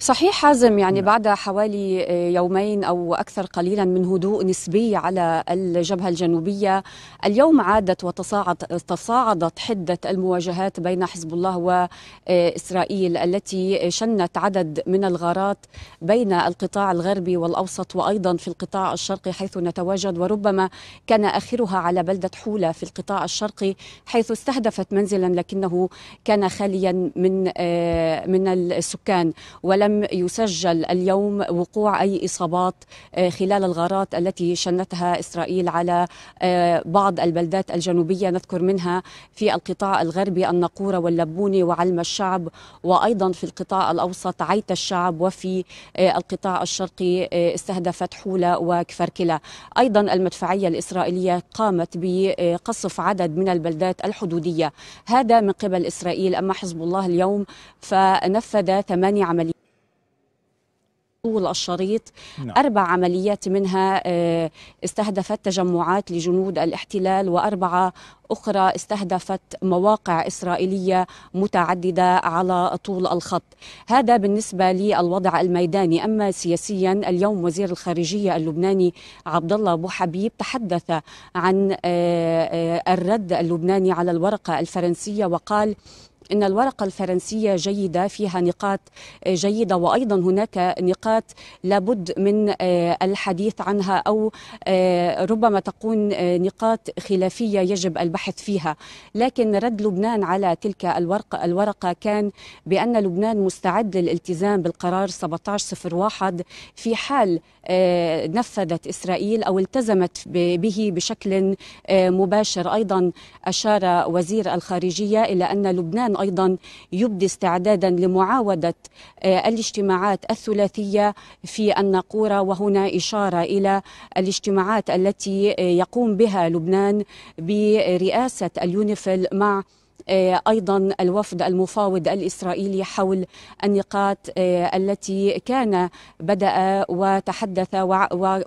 صحيح حازم يعني نعم. بعد حوالي آه، يومين او اكثر قليلا من هدوء نسبي على الجبهه الجنوبيه اليوم عادت وتصاعد تصاعدت حده المواجهات بين حزب الله واسرائيل آه، التي شنت عدد من الغارات بين القطاع الغربي والاوسط وايضا في القطاع الشرقي حيث نتواجد وربما كان اخرها على بلده حوله في القطاع الشرقي حيث استهدفت منزلا لكنه كان خاليا من آه، من السكان ولم لم يسجل اليوم وقوع أي إصابات آه، خلال الغارات التي شنتها إسرائيل على آه، بعض البلدات الجنوبية نذكر منها في القطاع الغربي النقورة واللبونة وعلم الشعب وأيضا في القطاع الأوسط عيت الشعب وفي آه، القطاع الشرقي استهدفت حولة وكفركلة أيضا المدفعية الإسرائيلية قامت بقصف عدد من البلدات الحدودية هذا من قبل إسرائيل أما حزب الله اليوم فنفذ ثمانية عمليات طول الشريط نعم. أربع عمليات منها آه، استهدفت تجمعات لجنود الاحتلال وأربعة أخرى استهدفت مواقع إسرائيلية متعددة على طول الخط هذا بالنسبة للوضع الميداني أما سياسيا اليوم وزير الخارجية اللبناني عبد الله أبو حبيب تحدث عن آه، آه، الرد اللبناني على الورقة الفرنسية وقال ان الورقه الفرنسيه جيده فيها نقاط جيده وايضا هناك نقاط لابد من آه، الحديث عنها او آه، ربما تكون آه، نقاط خلافيه يجب البحث فيها لكن رد لبنان على تلك الورقه الورقه كان بان لبنان مستعد للالتزام بالقرار 1701 في حال نفذت اسرائيل او التزمت به بشكل مباشر ايضا اشار وزير الخارجيه الى ان لبنان الان أيضا يبدي استعدادا لمعاودة آه، الاجتماعات الثلاثية في الناقورة وهنا إشارة إلى الاجتماعات التي آه، يقوم بها لبنان برئاسة اليونيفيل مع آه، ايضا الوفد المفاوض الاسرائيلي حول النقاط آه، التي كان بدا وتحدث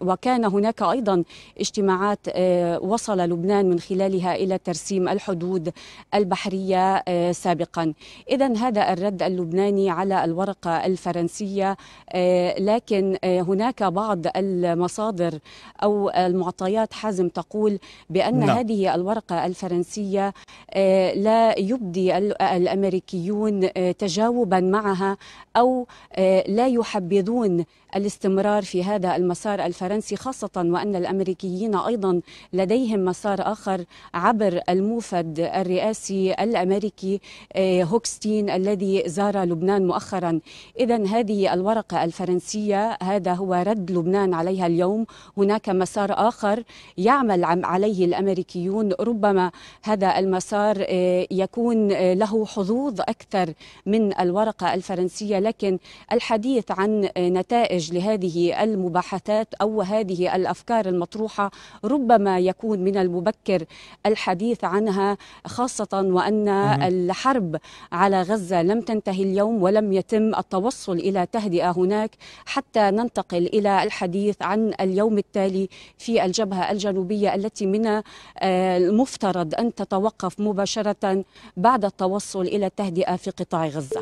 وكان هناك ايضا اجتماعات آه، وصل لبنان من خلالها الى ترسيم الحدود البحريه سابقا اذا هذا الرد اللبناني على الورقه الفرنسيه لكن هناك بعض المصادر او المعطيات حازم تقول بان لا. نعم. هذه الورقه الفرنسيه لا يبدي الامريكيون آه، تجاوبا معها او آه، لا يحبذون الاستمرار في هذا المسار الفرنسي خاصه وان الامريكيين ايضا لديهم مسار اخر عبر الموفد الرئاسي الامريكي آه، هوكستين الذي زار لبنان مؤخرا اذا هذه الورقه الفرنسيه هذا هو رد لبنان عليها اليوم هناك مسار اخر يعمل عليه الامريكيون ربما هذا المسار يكون آه، له حظوظ أكثر من الورقة الفرنسية لكن الحديث عن آه، نتائج لهذه المباحثات أو هذه الأفكار المطروحة ربما يكون من المبكر الحديث عنها خاصة وأن الحرب على غزة لم تنتهي اليوم ولم يتم التوصل إلى تهدئة هناك حتى ننتقل إلى الحديث عن اليوم التالي في الجبهة الجنوبية التي من آه، المفترض أن تتوقف مباشرة بعد التوصل إلى التهدئة في قطاع غزة.